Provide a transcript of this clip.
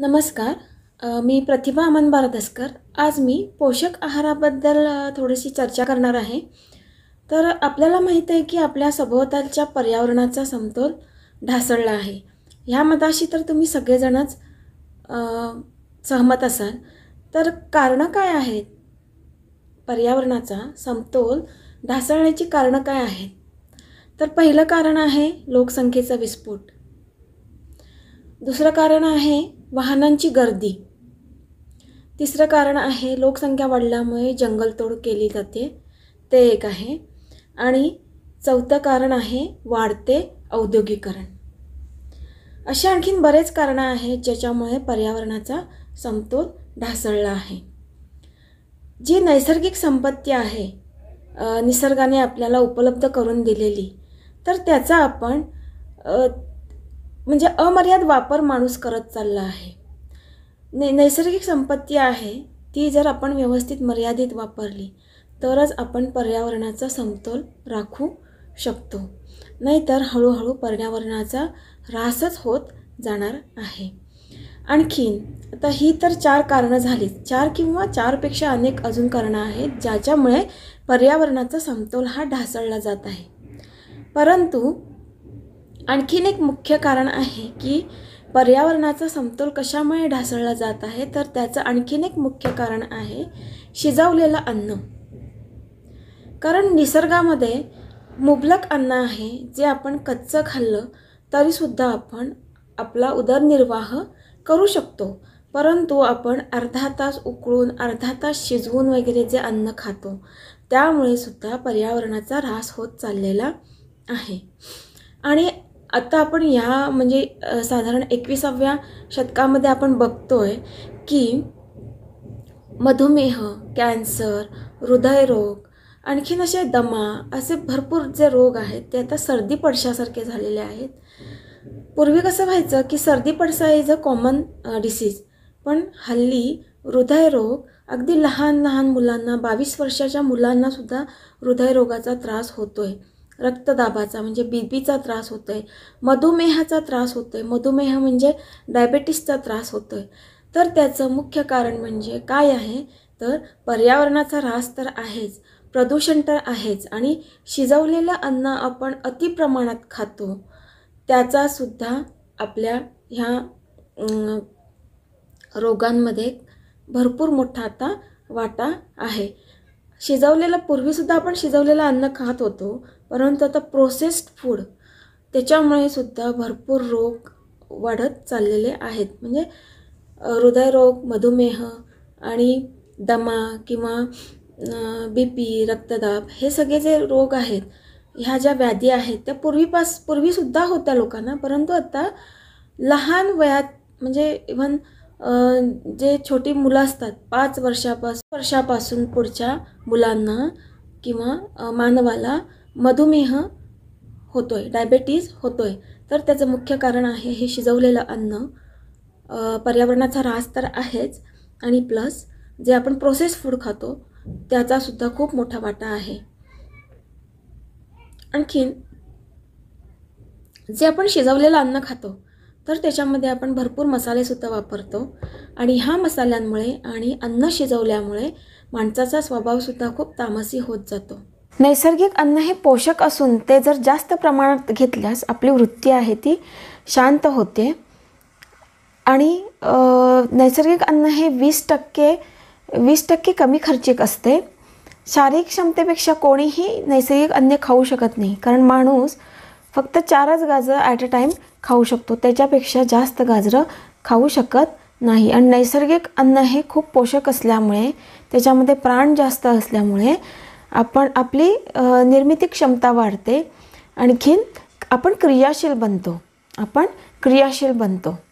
नमस्कार मी प्रतिभा अमन भारदस्कर आज मी पोषक आहाराबद्दल थोडीशी चर्चा करणार आहे तर आपल्याला माहीत आहे की आपल्या सभोवतालच्या पर्यावरणाचा समतोल ढासळला आहे ह्या मताशी तर तुम्ही सगळेजणच सहमत असाल तर कारणं काय आहेत पर्यावरणाचा समतोल ढासळण्याची कारणं काय आहेत तर पहिलं कारण आहे लोकसंख्येचा विस्फोट दुसरं कारण आहे वाहनांची गर्दी तिसरं कारण आहे लोकसंख्या वाढल्यामुळे जंगलतोड केली जाते ते एक आहे आणि चौथं कारण आहे वाढते औद्योगिकरण असे आणखीन बरेच कारणं आहेत ज्याच्यामुळे पर्यावरणाचा समतोल ढासळला आहे जी नैसर्गिक संपत्ती आहे निसर्गाने आपल्याला उपलब्ध करून दिलेली तर त्याचा आपण म्हणजे अमर्याद वापर माणूस करत चालला आहे नैसर्गिक संपत्ती आहे ती जर आपण व्यवस्थित मर्यादित वापरली तरच आपण पर्यावरणाचा समतोल राखू शकतो नाहीतर हळूहळू पर्यावरणाचा ऱ्हासच होत जाणार आहे आणखीन आता ही तर चार कारणं झालीच चार किंवा चारपेक्षा अनेक अजून कारणं आहेत ज्याच्यामुळे पर्यावरणाचा समतोल हा ढासळला जात आहे परंतु आणखीन एक मुख्य कारण आहे की पर्यावरणाचा समतोल कशामुळे ढासळला जात आहे तर त्याचं आणखीन एक मुख्य कारण आहे शिजवलेलं अन्न कारण निसर्गामध्ये मुबलक अन्न आहे जे आपण कच्चं खाल्लं तरीसुद्धा आपण आपला उदरनिर्वाह करू शकतो परंतु आपण अर्धा तास उकळून अर्धा तास शिजवून वगैरे जे अन्न खातो त्यामुळे सुद्धा पर्यावरणाचा ऱ्हास होत चाललेला आहे आणि आता आपण ह्या म्हणजे साधारण एकविसाव्या शतकामध्ये आपण बघतोय की मधुमेह कॅन्सर हृदयरोग आणखीन असे दमा असे भरपूर जे रोग आहेत ते आता सर्दी पडशासारखे झालेले आहेत पूर्वी कसं व्हायचं की सर्दी पडसा इज अ कॉमन डिसीज पण हल्ली हृदयरोग अगदी लहान लहान मुलांना बावीस वर्षाच्या मुलांनासुद्धा हृदयरोगाचा त्रास होतो आहे रक्तदाबाचा म्हणजे बीबीचा त्रास होतो आहे मधुमेहाचा त्रास होतो आहे मधुमेह म्हणजे डायबेटीसचा त्रास होतो आहे तर त्याचं मुख्य कारण म्हणजे काय आहे तर पर्यावरणाचा ऱ्हास तर आहेच प्रदूषण तर आहेच आणि शिजवलेलं अन्न आपण अतिप्रमाणात खातो त्याचासुद्धा आपल्या ह्या रोगांमध्ये भरपूर मोठा आता वाटा आहे शिजवलेलं पूर्वीसुद्धा आपण शिजवलेलं अन्न खात होतो परंतु आता प्रोसेस्ड फूड त्याच्यामुळे सुद्धा भरपूर रोग वाढत चाललेले आहेत म्हणजे हृदयरोग मधुमेह आणि दमा किंवा बी पी रक्तदाब हे सगळे जे रोग आहेत ह्या ज्या व्याधी आहेत त्या पूर्वीपास पूर्वीसुद्धा होत्या लोकांना परंतु आता लहान वयात म्हणजे इव्हन जे छोटी मुलं असतात पाच वर्षापासून वर्षापासून पुढच्या मुलांना किंवा मानवाला मधुमेह होतोय डायबेटीज होतोय तर त्याचं मुख्य कारण आहे हे शिजवलेलं अन्न पर्यावरणाचा ऱ्हास तर आहेच आणि प्लस जे आपण प्रोसेस फूड खातो त्याचासुद्धा खूप मोठा वाटा आहे आणखीन जे आपण शिजवलेलं अन्न खातो तर त्याच्यामध्ये आपण भरपूर मसालेसुद्धा वापरतो आणि ह्या मसाल्यांमुळे आणि अन्न शिजवल्यामुळे माणसाचा स्वभावसुद्धा खूप तामसी होत जातो नैसर्गिक अन्न हे पोषक असून ते जर जास्त प्रमाणात घेतल्यास आपली वृत्ती आहे ती शांत होते आणि नैसर्गिक अन्न हे वीस टक्के वीस टक्के कमी खर्चिक असते शारीरिक क्षमतेपेक्षा कोणीही नैसर्गिक अन्न खाऊ शकत नाही कारण माणूस फक्त चारच गाजरं ॲट अ टाईम खाऊ शकतो त्याच्यापेक्षा जास्त गाजरं खाऊ शकत नाही आणि नैसर्गिक अन्न हे खूप पोषक असल्यामुळे त्याच्यामध्ये प्राण जास्त असल्यामुळे आपण आपली निर्मिती क्षमता वाढते आणखीन आपण क्रियाशील बनतो आपण क्रियाशील बनतो